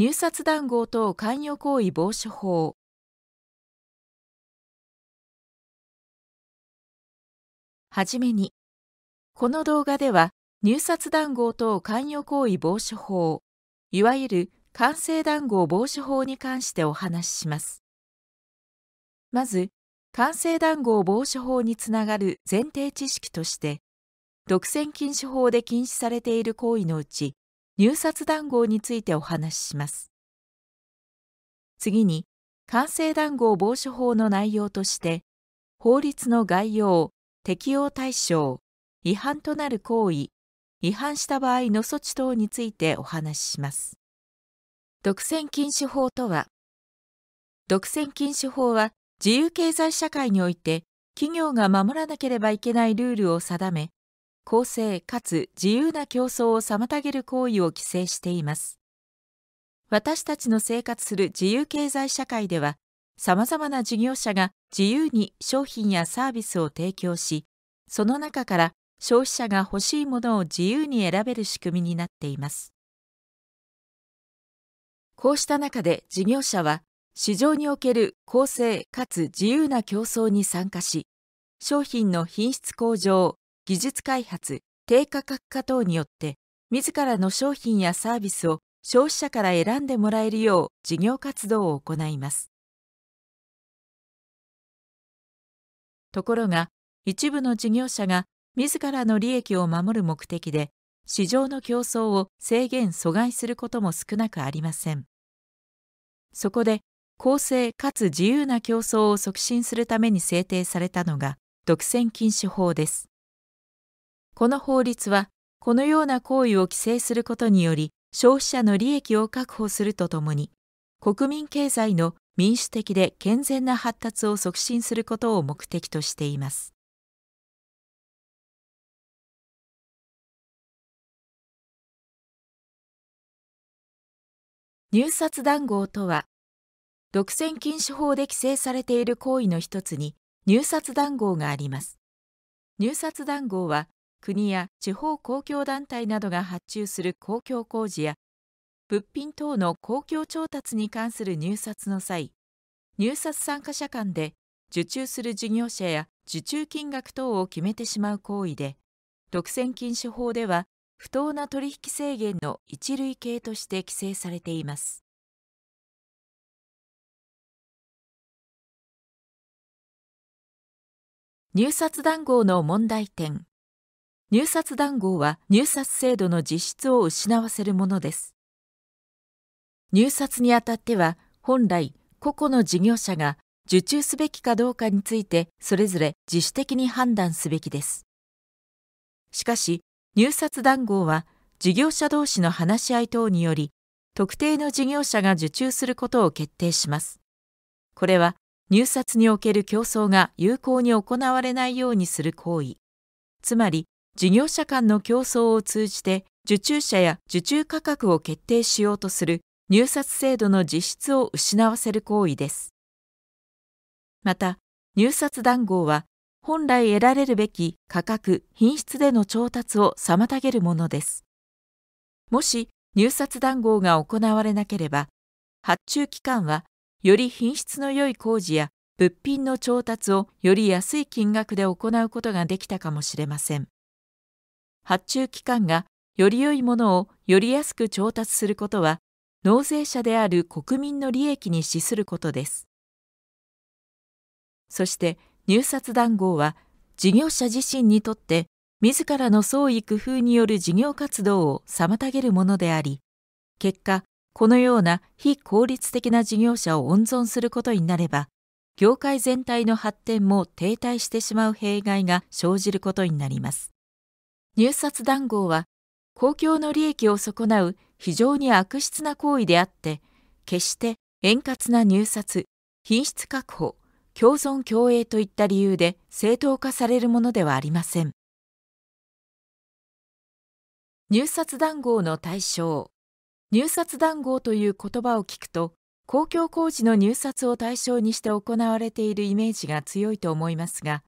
入札談合等関与行為防止法はじめにこの動画では入札談合等関与行為防止法いわゆる完成談合防止法に関してお話ししますまず完成談合防止法につながる前提知識として独占禁止法で禁止されている行為のうち入札談合についてお話しします。次に、官製談合防止法の内容として、法律の概要、適用対象、違反となる行為、違反した場合の措置等についてお話しします。独占禁止法とは、独占禁止法は自由経済社会において企業が守らなければいけないルールを定め、公正かつ自由な競争を妨げる行為を規制しています。私たちの生活する自由経済社会では、様々な事業者が自由に商品やサービスを提供し、その中から消費者が欲しいものを自由に選べる仕組みになっています。こうした中で事業者は、市場における公正かつ自由な競争に参加し、商品の品質向上、技術開発、低価格化等によって、自らの商品やサービスを消費者から選んでもらえるよう事業活動を行います。ところが、一部の事業者が自らの利益を守る目的で、市場の競争を制限・阻害することも少なくありません。そこで、公正かつ自由な競争を促進するために制定されたのが、独占禁止法です。この法律は、このような行為を規制することにより、消費者の利益を確保するとともに、国民経済の民主的で健全な発達を促進することを目的としています。入札談合とは、独占禁止法で規制されている行為の一つに入札談合があります。入札談合は国や地方公共団体などが発注する公共工事や物品等の公共調達に関する入札の際入札参加者間で受注する事業者や受注金額等を決めてしまう行為で独占禁止法では不当な取引制限の一類型として規制されています。入札談合の問題点入札談合は入札制度の実質を失わせるものです。入札にあたっては、本来、個々の事業者が受注すべきかどうかについて、それぞれ自主的に判断すべきです。しかし、入札談合は、事業者同士の話し合い等により、特定の事業者が受注することを決定します。これは、入札における競争が有効に行われないようにする行為、つまり、事業者間の競争を通じて受注者や受注価格を決定しようとする入札制度の実質を失わせる行為です。また、入札談合は本来得られるべき価格・品質での調達を妨げるものです。もし入札談合が行われなければ、発注期間はより品質の良い工事や物品の調達をより安い金額で行うことができたかもしれません。発注機関がより良いものをより安く調達することは納税者である国民の利益に資することですそして入札談合は事業者自身にとって自らの創意工夫による事業活動を妨げるものであり結果このような非効率的な事業者を温存することになれば業界全体の発展も停滞してしまう弊害が生じることになります入札談合は公共の利益を損なう非常に悪質な行為であって決して円滑な入札品質確保共存共栄といった理由で正当化されるものではありません入札談合の対象入札談合という言葉を聞くと公共工事の入札を対象にして行われているイメージが強いと思いますが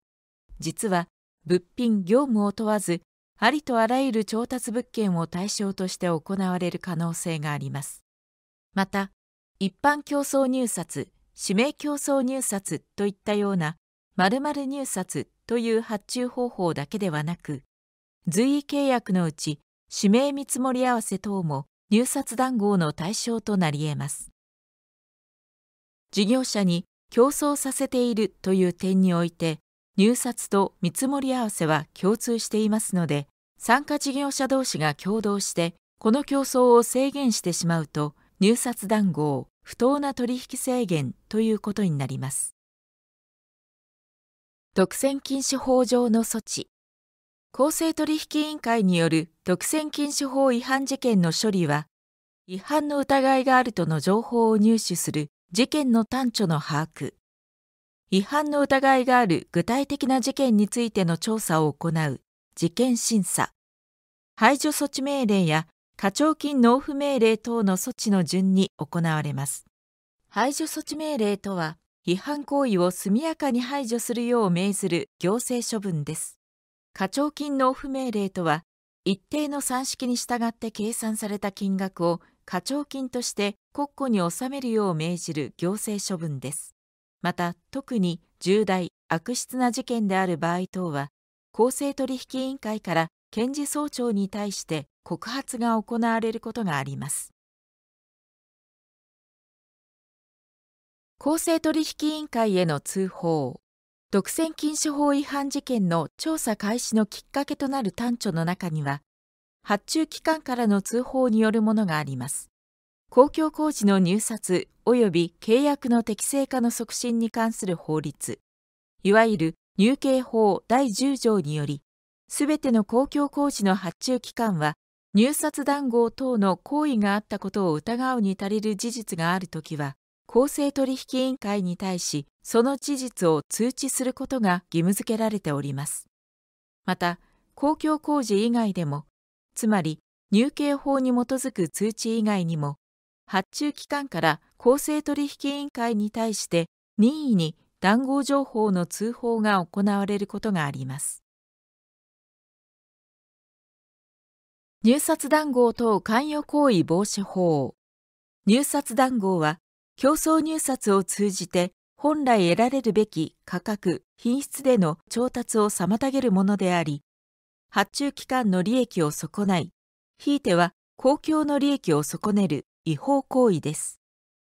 実は物品業務を問わずありとあらゆる調達物件を対象として行われる可能性があります。また、一般競争入札、指名競争入札といったような〇〇入札という発注方法だけではなく、随意契約のうち指名見積もり合わせ等も入札談合の対象となり得ます。事業者に競争させているという点において、入札と見積もり合わせは共通していますので、参加事業者同士が共同してこの競争を制限してしまうと入札談合不当な取引制限ということになります独占禁止法上の措置公正取引委員会による独占禁止法違反事件の処理は違反の疑いがあるとの情報を入手する事件の端緒の把握違反の疑いがある具体的な事件についての調査を行う事件審査排除措置命令や課徴金納付命令等の措置の順に行われます排除措置命令とは違反行為を速やかに排除するよう命ずる行政処分です課徴金納付命令とは一定の算式に従って計算された金額を課徴金として国庫に納めるよう命じる行政処分ですまた特に重大悪質な事件である場合等は公正取引委員会から検事総長に対して告発が行われることがあります。公正取引委員会への通報独占禁止法違反事件の調査開始のきっかけとなる端緒の中には発注機関からの通報によるものがあります公共工事の入札及び契約の適正化の促進に関する法律いわゆる入慶法第10条により、すべての公共工事の発注機関は、入札談合等の行為があったことを疑うに足りる事実があるときは、公正取引委員会に対し、その事実を通知することが義務付けられております。また、公共工事以外でも、つまり、入慶法に基づく通知以外にも、発注機関から公正取引委員会に対して任意に談合情報の通報が行われることがあります入札談合等関与行為防止法入札談合は競争入札を通じて本来得られるべき価格品質での調達を妨げるものであり発注機関の利益を損ないひいては公共の利益を損ねる違法行為です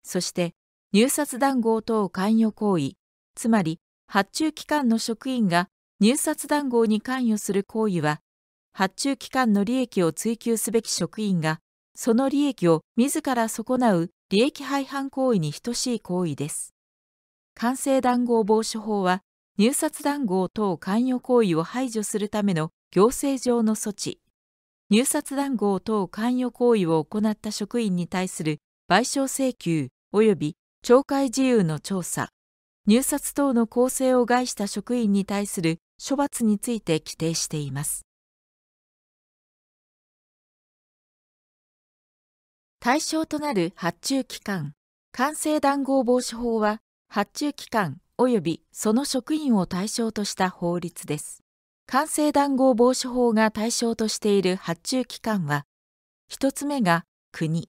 そして入札談合等関与行為つまり発注機関の職員が入札談合に関与する行為は発注機関の利益を追求すべき職員がその利益を自ら損なう利益廃反行為に等しい行為です。官製談合防止法は入札談合等関与行為を排除するための行政上の措置入札談合等関与行為を行った職員に対する賠償請求及び懲戒事由の調査入札等の公正を害した職員に対する処罰について規定しています。対象となる発注機関官製談合防止法は、発注機関及びその職員を対象とした法律です。官製談合防止法が対象としている発注機関は、一つ目が国、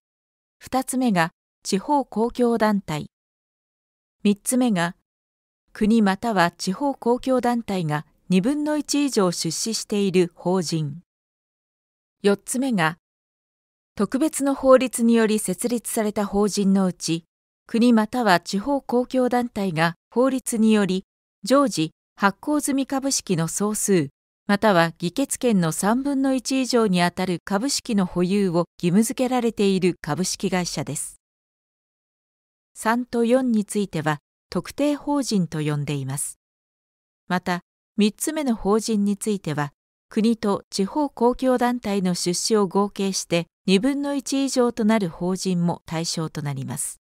二つ目が地方公共団体、三つ目が国または地方公共団体が2分の1以上出資している法人4つ目が特別の法律により設立された法人のうち国または地方公共団体が法律により常時発行済み株式の総数または議決権の3分の1以上にあたる株式の保有を義務付けられている株式会社です。3と4については特定法人と呼んでいますまた3つ目の法人については国と地方公共団体の出資を合計して2分の1以上となる法人も対象となります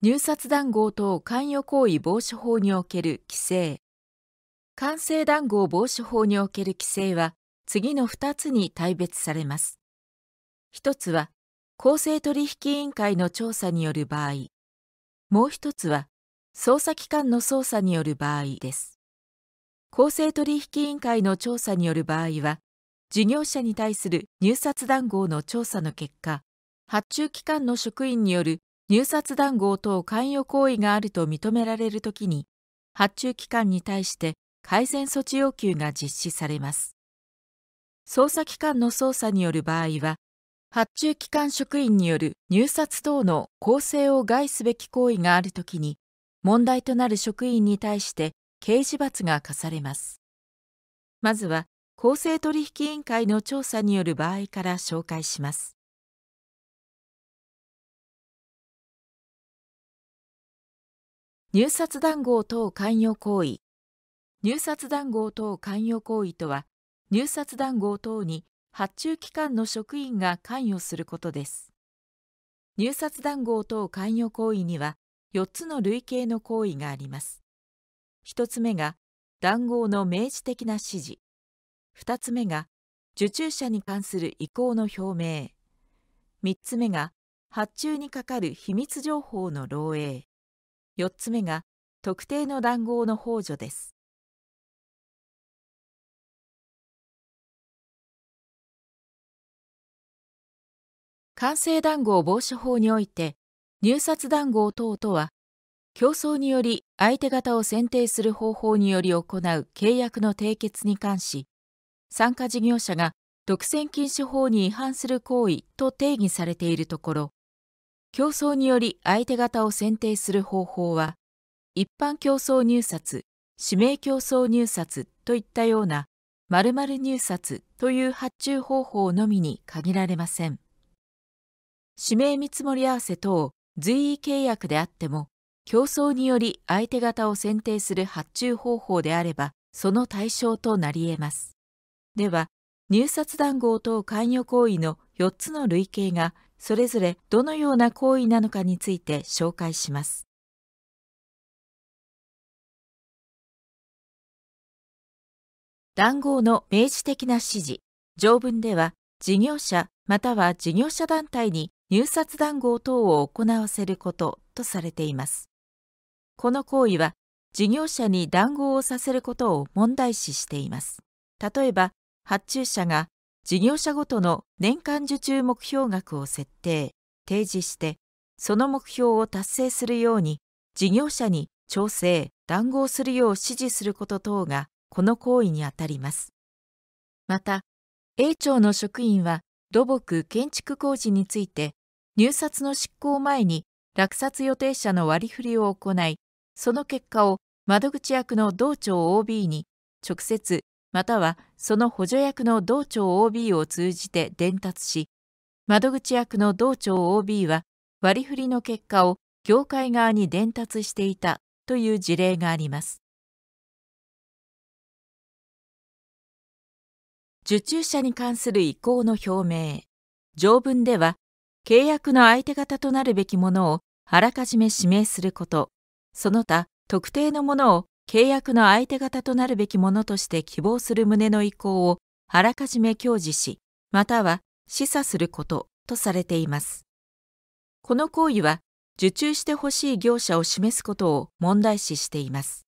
入札談合等関与行為防止法における規制官製談合防止法における規制は次の2つに大別されます1つは公正取引委員会の調査による場合もう一つは、捜査機関の捜査による場合です。公正取引委員会の調査による場合は、事業者に対する入札談合の調査の結果、発注機関の職員による入札談合等関与行為があると認められるときに、発注機関に対して改善措置要求が実施されます。捜査機関の捜査による場合は、発注機関職員による入札等の公正を害すべき行為があるときに、問題となる職員に対して刑事罰が課されます。まずは、公正取引委員会の調査による場合から紹介します。入札談合等関与行為入札談合等関与行為とは、入札談合等に発注機関の職員が関与することです入札談合等関与行為には4つの類型の行為があります1つ目が談合の明示的な指示2つ目が受注者に関する意向の表明3つ目が発注にかかる秘密情報の漏洩4つ目が特定の談合の幇助です官製談合防止法において、入札談合等とは、競争により相手方を選定する方法により行う契約の締結に関し、参加事業者が独占禁止法に違反する行為と定義されているところ、競争により相手方を選定する方法は、一般競争入札、指名競争入札といったような、〇〇入札という発注方法のみに限られません。指名見積もり合わせ等随意契約であっても競争により相手方を選定する発注方法であればその対象となり得ます。では入札談合等関与行為の4つの類型がそれぞれどのような行為なのかについて紹介します。談合の明示的な指示条文では事業者または事業者団体に入札談合等を行わせることとされています。この行為は事業者に談合をさせることを問題視しています。例えば、発注者が事業者ごとの年間受注目標額を設定、提示して、その目標を達成するように事業者に調整、談合するよう指示すること等がこの行為にあたります。また、A 庁の職員は土木建築工事について入札の執行前に落札予定者の割り振りを行い、その結果を窓口役の道庁 OB に直接またはその補助役の道庁 OB を通じて伝達し、窓口役の道庁 OB は割り振りの結果を業界側に伝達していたという事例があります。受注者に関する意向の表明。条文では契約の相手方となるべきものをあらかじめ指名すること、その他特定のものを契約の相手方となるべきものとして希望する旨の意向をあらかじめ享受し、または示唆することとされています。この行為は、受注してほしい業者を示すことを問題視しています。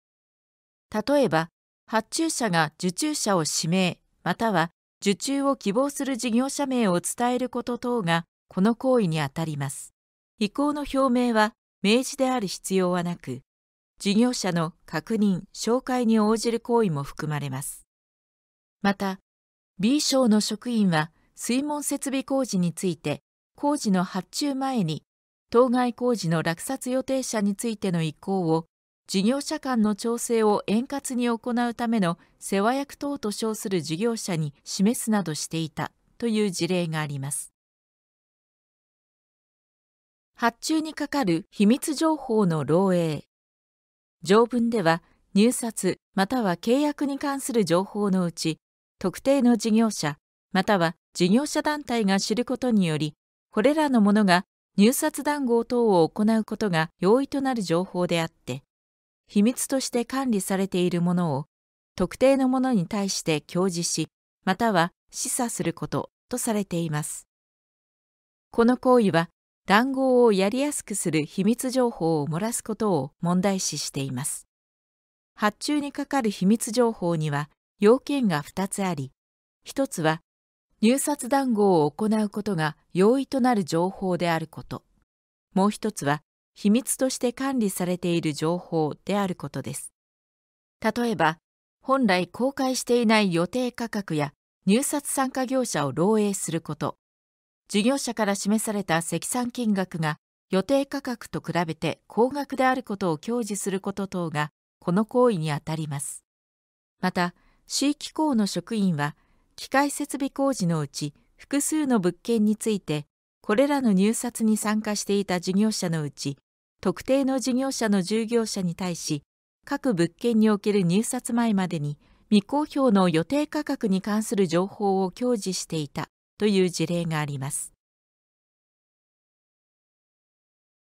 例えば、発注者が受注者を指名または受注を希望する事業者名を伝えること等がこの行為にあたります。意向の表明は明示である必要はなく、事業者の確認・紹介に応じる行為も含まれます。また、B 賞の職員は水門設備工事について、工事の発注前に、当該工事の落札予定者についての意向を、事業者間の調整を円滑に行うための世話役等と称する事業者に示すなどしていたという事例があります。発注にかかる秘密情報の漏洩条文では入札または契約に関する情報のうち特定の事業者または事業者団体が知ることによりこれらのものが入札談合等を行うことが容易となる情報であって秘密として管理されているものを特定のものに対して表示しまたは示唆することとされていますこの行為は談合をやりやすくする秘密情報を漏らすことを問題視しています。発注にかかる秘密情報には要件が2つあり、1つは入札談合を行うことが容易となる情報であること、もう1つは秘密として管理されている情報であることです。例えば、本来公開していない予定価格や入札参加業者を漏洩すること、事業者から示された積算金額が予定価格と比べて高額であることを享受すること等がこの行為にあたります。また、市機構の職員は、機械設備工事のうち複数の物件について、これらの入札に参加していた事業者のうち、特定の事業者の従業者に対し、各物件における入札前までに未公表の予定価格に関する情報を享受していたという事例があります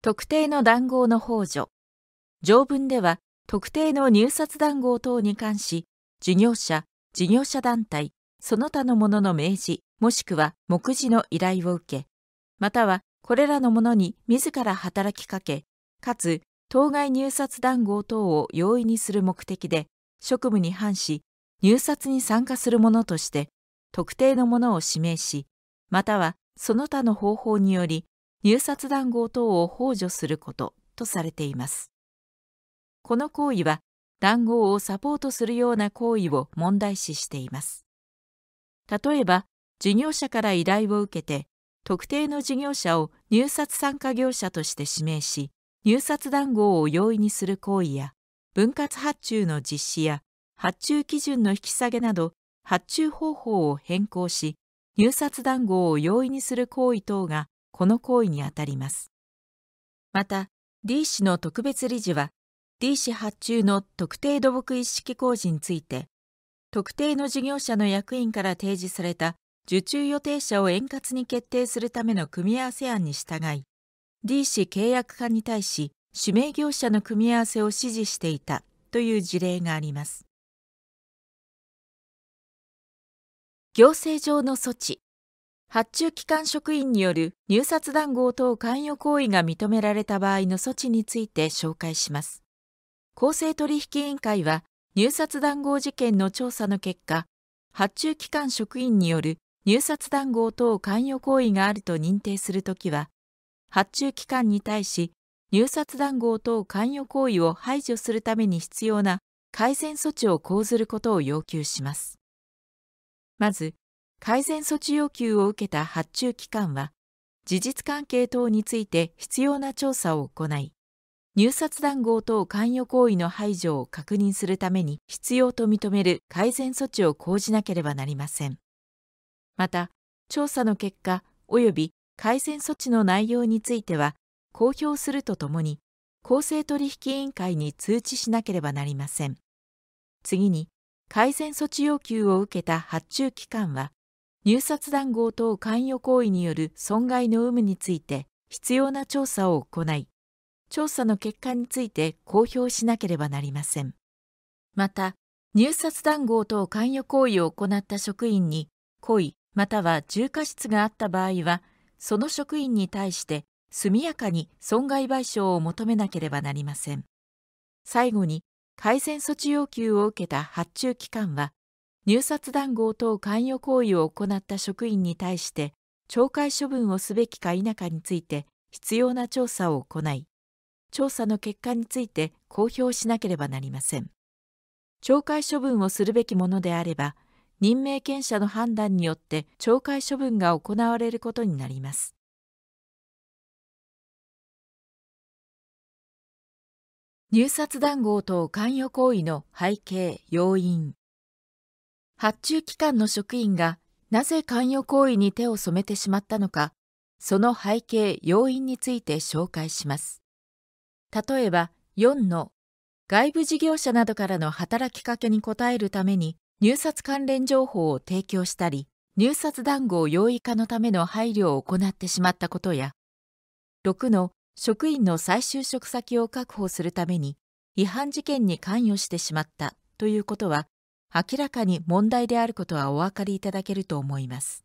特定の談合の補助条文では特定の入札談合等に関し事業者事業者団体その他のものの明示もしくは目次の依頼を受けまたはこれらのものに自ら働きかけかつ当該入札談合等を容易にする目的で職務に反し入札に参加する者として特定のものを指名し、またはその他の方法により入札談合等を補助することとされています。この行為は談合をサポートするような行為を問題視しています。例えば、事業者から依頼を受けて、特定の事業者を入札参加業者として指名し、入札談合を容易にする行為や、分割発注の実施や、発注基準の引き下げなど、発注方法を変更し入札談合を容易にする行為等がこの行為にあたります。また D 氏の特別理事は D 氏発注の特定土木一式工事について特定の事業者の役員から提示された受注予定者を円滑に決定するための組み合わせ案に従い D 氏契約課に対し指名業者の組み合わせを指示していたという事例があります。行政上の措置発注機関職員による入札談合等関与行為が認められた場合の措置について紹介します公正取引委員会は入札談合事件の調査の結果発注機関職員による入札談合等関与行為があると認定するときは発注機関に対し入札談合等関与行為を排除するために必要な改善措置を講ずることを要求しますまず、改善措置要求を受けた発注機関は、事実関係等について必要な調査を行い、入札談合等関与行為の排除を確認するために必要と認める改善措置を講じなければなりません。また、調査の結果及び改善措置の内容については、公表するとともに、公正取引委員会に通知しなければなりません。次に、改善措置要求を受けた発注機関は、入札談合等関与行為による損害の有無について必要な調査を行い、調査の結果について公表しなければなりません。また、入札談合等関与行為を行った職員に、故意または重過失があった場合は、その職員に対して速やかに損害賠償を求めなければなりません。最後に、改善措置要求を受けた発注機関は入札談合等関与行為を行った職員に対して懲戒処分をすべきか否かについて必要な調査を行い調査の結果について公表しなければなりません懲戒処分をするべきものであれば任命権者の判断によって懲戒処分が行われることになります入札談合等関与行為の背景・要因発注機関の職員がなぜ関与行為に手を染めてしまったのかその背景・要因について紹介します例えば4の外部事業者などからの働きかけに応えるために入札関連情報を提供したり入札談合容易化のための配慮を行ってしまったことや6の職員の再就職先を確保するために違反事件に関与してしまったということは明らかに問題であることはお分かりいただけると思います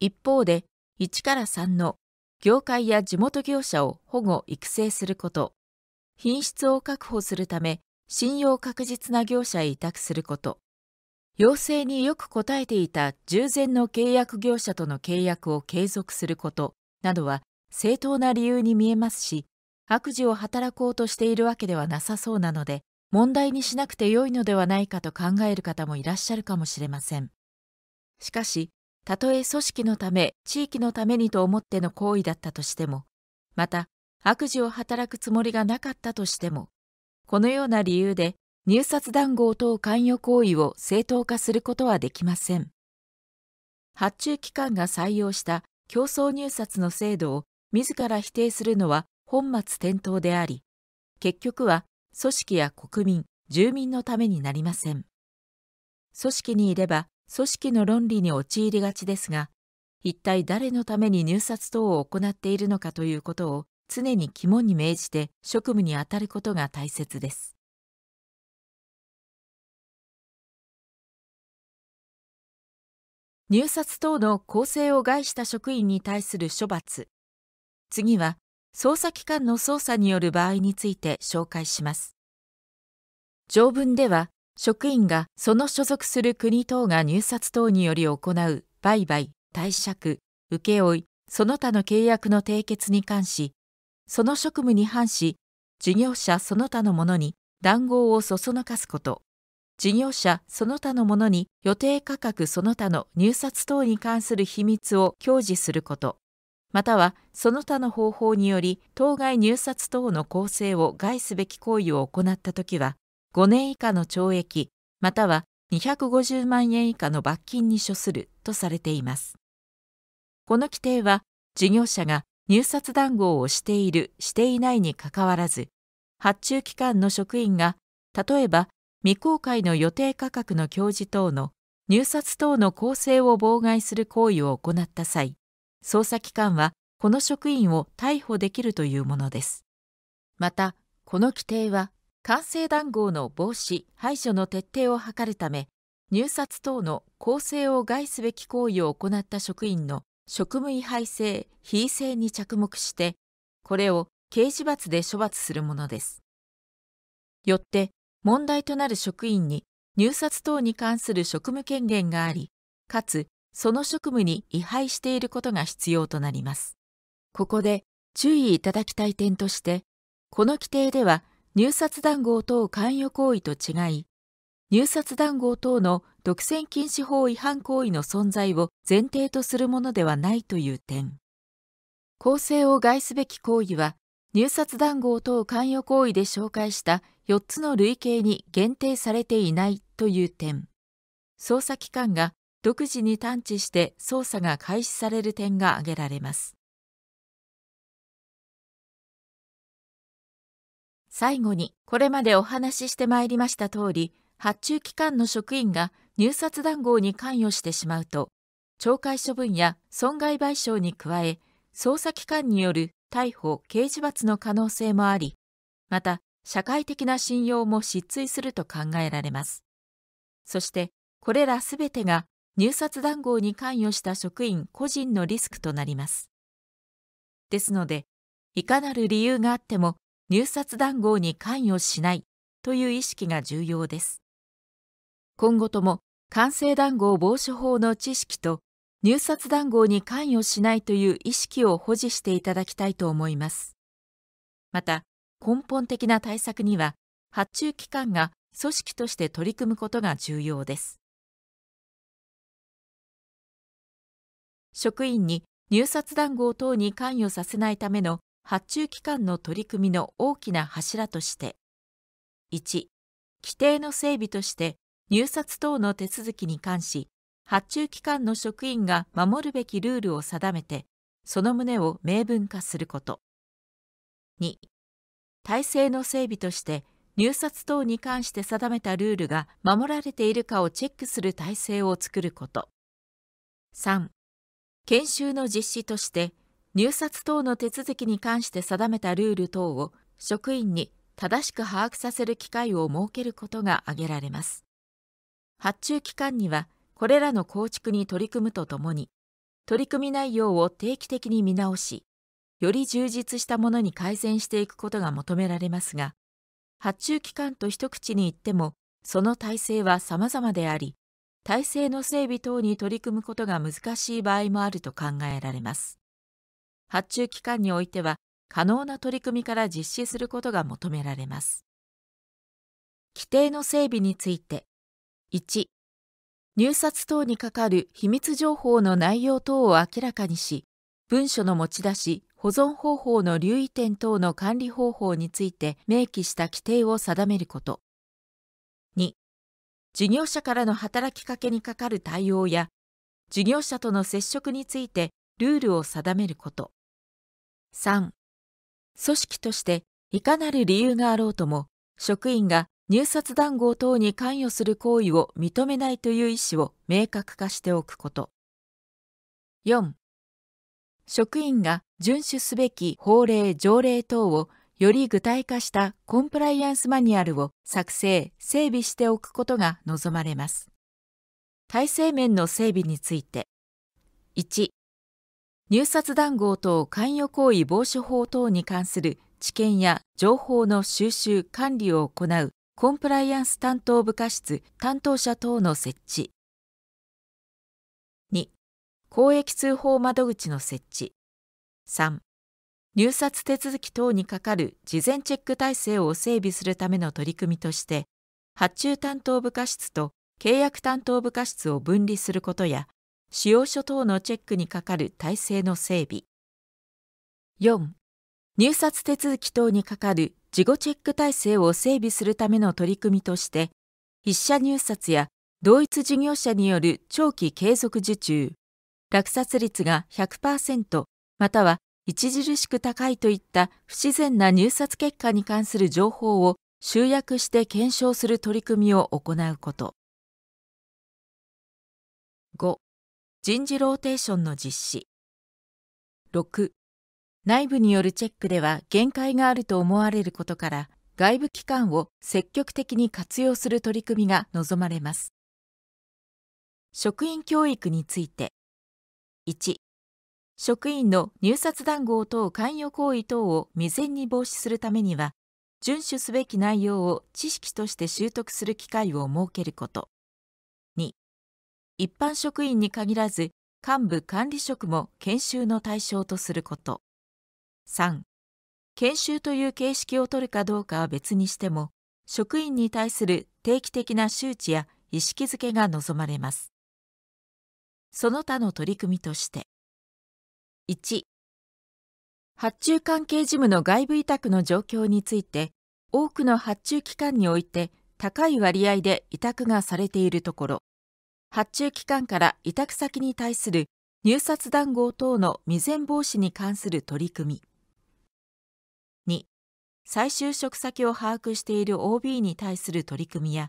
一方で1から3の業界や地元業者を保護育成すること品質を確保するため信用確実な業者へ委託すること要請によく応えていた従前の契約業者との契約を継続することなどは正当な理由に見えますし悪事を働こうとしているわけではなさそうなので問題にしなくてよいのではないかと考える方もいらっしゃるかもしれませんしかしたとえ組織のため地域のためにと思っての行為だったとしてもまた悪事を働くつもりがなかったとしてもこのような理由で入札談合等関与行為を正当化することはできません発注機関が採用した競争入札の制度を自ら否定するのは本末転倒であり、結局は組織や国民、住民のためになりません。組織にいれば組織の論理に陥りがちですが、一体誰のために入札等を行っているのかということを常に肝に銘じて職務に当たることが大切です。入札等の公正を害した職員に対する処罰次は捜査機関の捜査による場合について紹介します。条文では職員がその所属する国等が入札等により行う売買、貸借、請負、その他の契約の締結に関し、その職務に反し、事業者その他のものに談合をそそのかすこと、事業者その他のものに予定価格その他の入札等に関する秘密を享受すること、またはその他の方法により当該入札等の公正を害すべき行為を行ったときは5年以下の懲役または250万円以下の罰金に処するとされていますこの規定は事業者が入札談合をしているしていないにかかわらず発注機関の職員が例えば未公開の予定価格の表示等の入札等の公正を妨害する行為を行った際捜査機関はこの職員を逮捕できるというものです。また、この規定は、官製談合の防止・排除の徹底を図るため、入札等の公正を害すべき行為を行った職員の職務違反性・非性に着目して、これを刑事罰で処罰するものです。よって、問題となる職員に入札等に関する職務権限があり、かつその職務に違背していることが必要となります。ここで注意いただきたい点として、この規定では入札談合等関与行為と違い、入札談合等の独占禁止法違反行為の存在を前提とするものではないという点。公正を害すべき行為は、入札談合等関与行為で紹介した4つの類型に限定されていないという点。捜査機関が独自に探知して捜査が開始される点が挙げられます最後にこれまでお話ししてまいりました通り発注機関の職員が入札談合に関与してしまうと懲戒処分や損害賠償に加え捜査機関による逮捕・刑事罰の可能性もありまた社会的な信用も失墜すると考えられますそしてこれらすべてが入札談合に関与した職員個人のリスクとなります。ですので、いかなる理由があっても入札談合に関与しないという意識が重要です。今後とも完成談合防止法の知識と入札談合に関与しないという意識を保持していただきたいと思います。また、根本的な対策には、発注機関が組織として取り組むことが重要です。職員に入札談合等に関与させないための発注機関の取り組みの大きな柱として1規定の整備として入札等の手続きに関し発注機関の職員が守るべきルールを定めてその旨を明文化すること2体制の整備として入札等に関して定めたルールが守られているかをチェックする体制を作ること3研修の実施として入札等の手続きに関して定めたルール等を職員に正しく把握させる機会を設けることが挙げられます発注期間にはこれらの構築に取り組むとともに取り組み内容を定期的に見直しより充実したものに改善していくことが求められますが発注期間と一口に言ってもその体制は様々であり体制の整備等に取り組むことが難しい場合もあると考えられます。発注期間においては、可能な取り組みから実施することが求められます。規定の整備について、1、入札等に係る秘密情報の内容等を明らかにし、文書の持ち出し、保存方法の留意点等の管理方法について明記した規定を定めること。事業者からの働きかけにかかる対応や、事業者との接触についてルールを定めること。3、組織としていかなる理由があろうとも、職員が入札談合等に関与する行為を認めないという意思を明確化しておくこと。4、職員が遵守すべき法令・条例等をより具体化したコンプライアンスマニュアルを作成・整備しておくことが望まれます。体制面の整備について1入札談合等関与行為防止法等に関する知見や情報の収集・管理を行うコンプライアンス担当部課室担当者等の設置2公益通報窓口の設置3入札手続き等に係る事前チェック体制を整備するための取り組みとして発注担当部下室と契約担当部下室を分離することや使用書等のチェックに係る体制の整備4入札手続き等に係る事後チェック体制を整備するための取り組みとして筆社入札や同一事業者による長期継続受注落札率が100%または著しく高いといった不自然な入札結果に関する情報を集約して検証する取り組みを行うこと。5. 人事ローテーションの実施。6. 内部によるチェックでは限界があると思われることから外部機関を積極的に活用する取り組みが望まれます職員教育について1職員の入札談合等関与行為等を未然に防止するためには、遵守すべき内容を知識として習得する機会を設けること。2、一般職員に限らず、幹部管理職も研修の対象とすること。3、研修という形式を取るかどうかは別にしても、職員に対する定期的な周知や意識づけが望まれます。その他の取り組みとして、1発注関係事務の外部委託の状況について多くの発注機関において高い割合で委託がされているところ発注機関から委託先に対する入札談合等の未然防止に関する取り組み2再就職先を把握している OB に対する取り組みや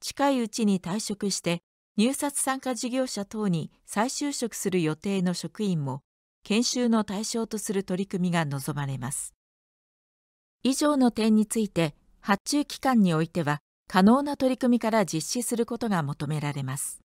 近いうちに退職して入札参加事業者等に再就職する予定の職員も研修の対象とする取り組みが望まれます。以上の点について、発注期間においては、可能な取り組みから実施することが求められます。